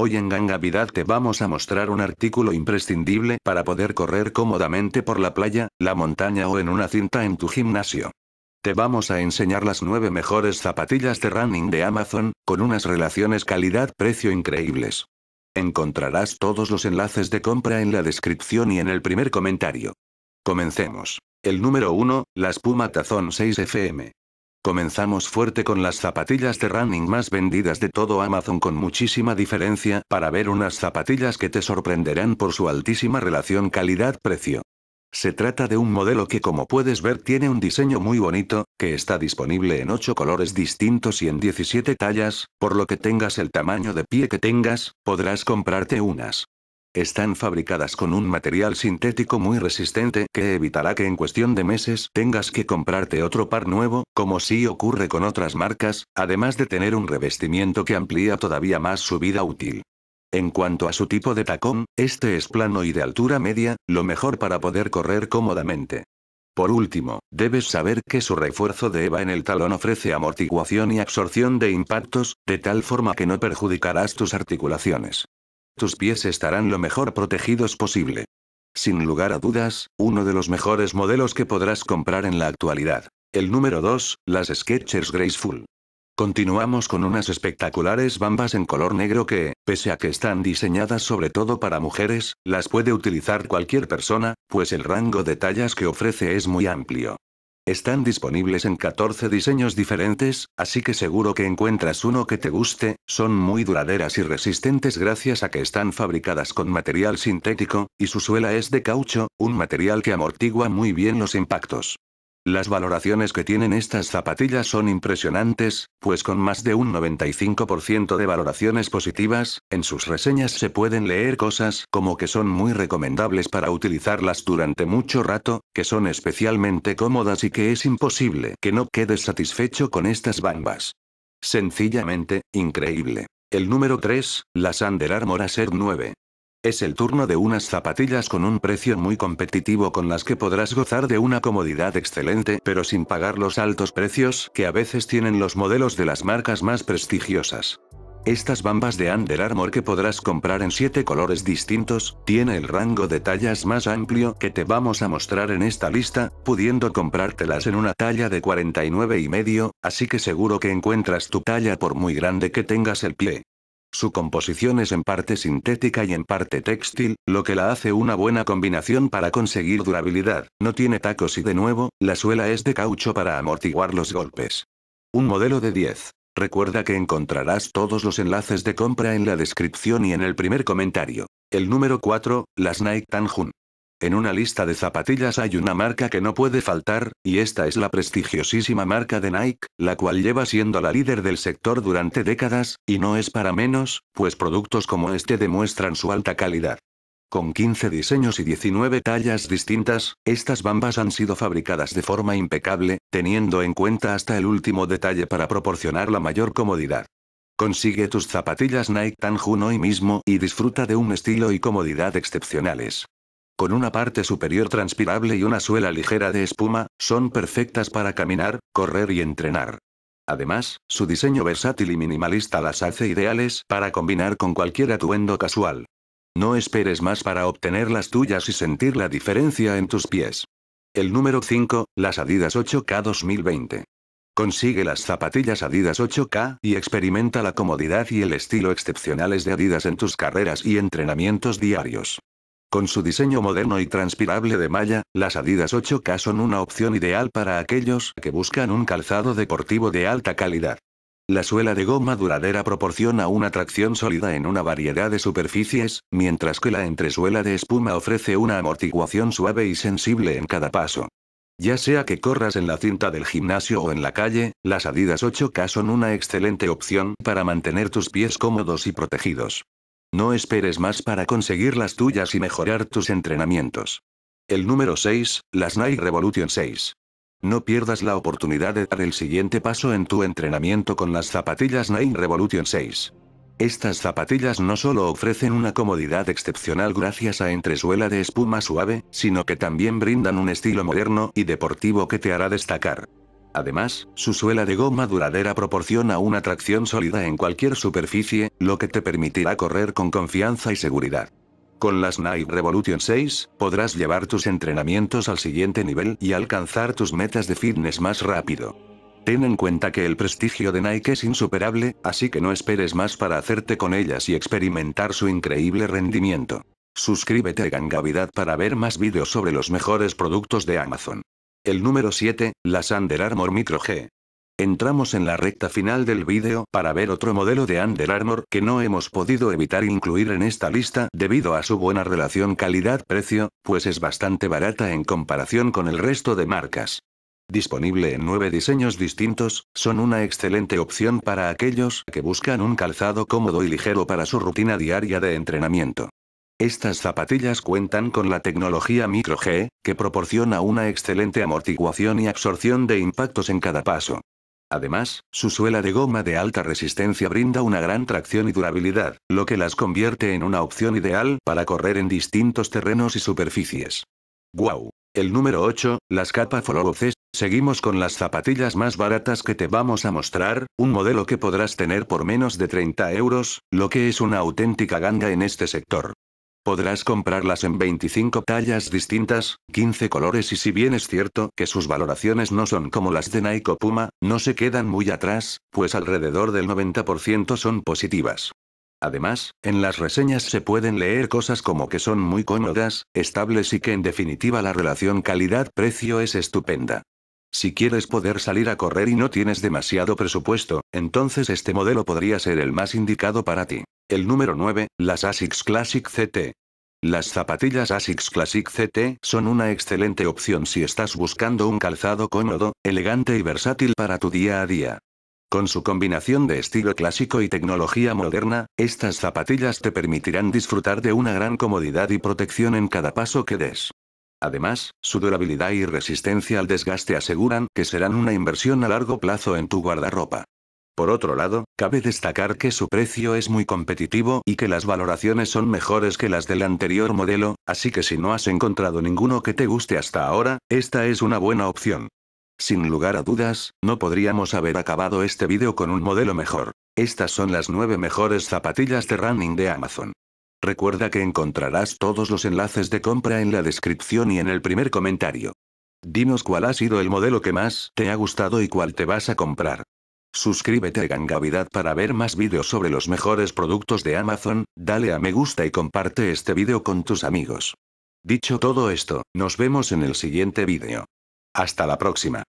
Hoy en Gangavidad te vamos a mostrar un artículo imprescindible para poder correr cómodamente por la playa, la montaña o en una cinta en tu gimnasio. Te vamos a enseñar las 9 mejores zapatillas de running de Amazon, con unas relaciones calidad-precio increíbles. Encontrarás todos los enlaces de compra en la descripción y en el primer comentario. Comencemos. El número 1, la espuma Tazón 6FM. Comenzamos fuerte con las zapatillas de running más vendidas de todo Amazon con muchísima diferencia para ver unas zapatillas que te sorprenderán por su altísima relación calidad-precio. Se trata de un modelo que como puedes ver tiene un diseño muy bonito, que está disponible en 8 colores distintos y en 17 tallas, por lo que tengas el tamaño de pie que tengas, podrás comprarte unas. Están fabricadas con un material sintético muy resistente que evitará que en cuestión de meses tengas que comprarte otro par nuevo, como sí ocurre con otras marcas, además de tener un revestimiento que amplía todavía más su vida útil. En cuanto a su tipo de tacón, este es plano y de altura media, lo mejor para poder correr cómodamente. Por último, debes saber que su refuerzo de EVA en el talón ofrece amortiguación y absorción de impactos, de tal forma que no perjudicarás tus articulaciones tus pies estarán lo mejor protegidos posible. Sin lugar a dudas, uno de los mejores modelos que podrás comprar en la actualidad. El número 2, las Sketchers Graceful. Continuamos con unas espectaculares bambas en color negro que, pese a que están diseñadas sobre todo para mujeres, las puede utilizar cualquier persona, pues el rango de tallas que ofrece es muy amplio. Están disponibles en 14 diseños diferentes, así que seguro que encuentras uno que te guste, son muy duraderas y resistentes gracias a que están fabricadas con material sintético, y su suela es de caucho, un material que amortigua muy bien los impactos. Las valoraciones que tienen estas zapatillas son impresionantes, pues con más de un 95% de valoraciones positivas, en sus reseñas se pueden leer cosas como que son muy recomendables para utilizarlas durante mucho rato, que son especialmente cómodas y que es imposible que no quedes satisfecho con estas bambas. Sencillamente, increíble. El número 3, la Sander Armor Asset 9. Es el turno de unas zapatillas con un precio muy competitivo con las que podrás gozar de una comodidad excelente pero sin pagar los altos precios que a veces tienen los modelos de las marcas más prestigiosas. Estas bambas de Under Armour que podrás comprar en 7 colores distintos, tiene el rango de tallas más amplio que te vamos a mostrar en esta lista, pudiendo comprártelas en una talla de 49 y medio, así que seguro que encuentras tu talla por muy grande que tengas el pie. Su composición es en parte sintética y en parte textil, lo que la hace una buena combinación para conseguir durabilidad. No tiene tacos y de nuevo, la suela es de caucho para amortiguar los golpes. Un modelo de 10. Recuerda que encontrarás todos los enlaces de compra en la descripción y en el primer comentario. El número 4, las Nike Tanjun. En una lista de zapatillas hay una marca que no puede faltar, y esta es la prestigiosísima marca de Nike, la cual lleva siendo la líder del sector durante décadas, y no es para menos, pues productos como este demuestran su alta calidad. Con 15 diseños y 19 tallas distintas, estas bambas han sido fabricadas de forma impecable, teniendo en cuenta hasta el último detalle para proporcionar la mayor comodidad. Consigue tus zapatillas Nike Tanjun hoy mismo y disfruta de un estilo y comodidad excepcionales con una parte superior transpirable y una suela ligera de espuma, son perfectas para caminar, correr y entrenar. Además, su diseño versátil y minimalista las hace ideales para combinar con cualquier atuendo casual. No esperes más para obtener las tuyas y sentir la diferencia en tus pies. El número 5, las Adidas 8K 2020. Consigue las zapatillas Adidas 8K y experimenta la comodidad y el estilo excepcionales de Adidas en tus carreras y entrenamientos diarios. Con su diseño moderno y transpirable de malla, las Adidas 8K son una opción ideal para aquellos que buscan un calzado deportivo de alta calidad. La suela de goma duradera proporciona una tracción sólida en una variedad de superficies, mientras que la entresuela de espuma ofrece una amortiguación suave y sensible en cada paso. Ya sea que corras en la cinta del gimnasio o en la calle, las Adidas 8K son una excelente opción para mantener tus pies cómodos y protegidos. No esperes más para conseguir las tuyas y mejorar tus entrenamientos. El número 6, las Night Revolution 6. No pierdas la oportunidad de dar el siguiente paso en tu entrenamiento con las zapatillas Nike Revolution 6. Estas zapatillas no solo ofrecen una comodidad excepcional gracias a entresuela de espuma suave, sino que también brindan un estilo moderno y deportivo que te hará destacar. Además, su suela de goma duradera proporciona una tracción sólida en cualquier superficie, lo que te permitirá correr con confianza y seguridad. Con las Nike Revolution 6, podrás llevar tus entrenamientos al siguiente nivel y alcanzar tus metas de fitness más rápido. Ten en cuenta que el prestigio de Nike es insuperable, así que no esperes más para hacerte con ellas y experimentar su increíble rendimiento. Suscríbete a Gangavidad para ver más vídeos sobre los mejores productos de Amazon. El número 7, las Under Armor Micro G. Entramos en la recta final del vídeo para ver otro modelo de Under Armor que no hemos podido evitar incluir en esta lista debido a su buena relación calidad-precio, pues es bastante barata en comparación con el resto de marcas. Disponible en nueve diseños distintos, son una excelente opción para aquellos que buscan un calzado cómodo y ligero para su rutina diaria de entrenamiento. Estas zapatillas cuentan con la tecnología Micro G, que proporciona una excelente amortiguación y absorción de impactos en cada paso. Además, su suela de goma de alta resistencia brinda una gran tracción y durabilidad, lo que las convierte en una opción ideal para correr en distintos terrenos y superficies. ¡Guau! El número 8, las capas Follow Seguimos con las zapatillas más baratas que te vamos a mostrar, un modelo que podrás tener por menos de 30 euros, lo que es una auténtica ganga en este sector. Podrás comprarlas en 25 tallas distintas, 15 colores y si bien es cierto que sus valoraciones no son como las de Nike o Puma, no se quedan muy atrás, pues alrededor del 90% son positivas. Además, en las reseñas se pueden leer cosas como que son muy cómodas, estables y que en definitiva la relación calidad-precio es estupenda. Si quieres poder salir a correr y no tienes demasiado presupuesto, entonces este modelo podría ser el más indicado para ti. El número 9, las ASICS Classic CT. Las zapatillas ASICS Classic CT son una excelente opción si estás buscando un calzado cómodo, elegante y versátil para tu día a día. Con su combinación de estilo clásico y tecnología moderna, estas zapatillas te permitirán disfrutar de una gran comodidad y protección en cada paso que des. Además, su durabilidad y resistencia al desgaste aseguran que serán una inversión a largo plazo en tu guardarropa. Por otro lado, cabe destacar que su precio es muy competitivo y que las valoraciones son mejores que las del anterior modelo, así que si no has encontrado ninguno que te guste hasta ahora, esta es una buena opción. Sin lugar a dudas, no podríamos haber acabado este vídeo con un modelo mejor. Estas son las 9 mejores zapatillas de running de Amazon. Recuerda que encontrarás todos los enlaces de compra en la descripción y en el primer comentario. Dinos cuál ha sido el modelo que más te ha gustado y cuál te vas a comprar. Suscríbete a Gangavidad para ver más vídeos sobre los mejores productos de Amazon, dale a me gusta y comparte este vídeo con tus amigos. Dicho todo esto, nos vemos en el siguiente vídeo. Hasta la próxima.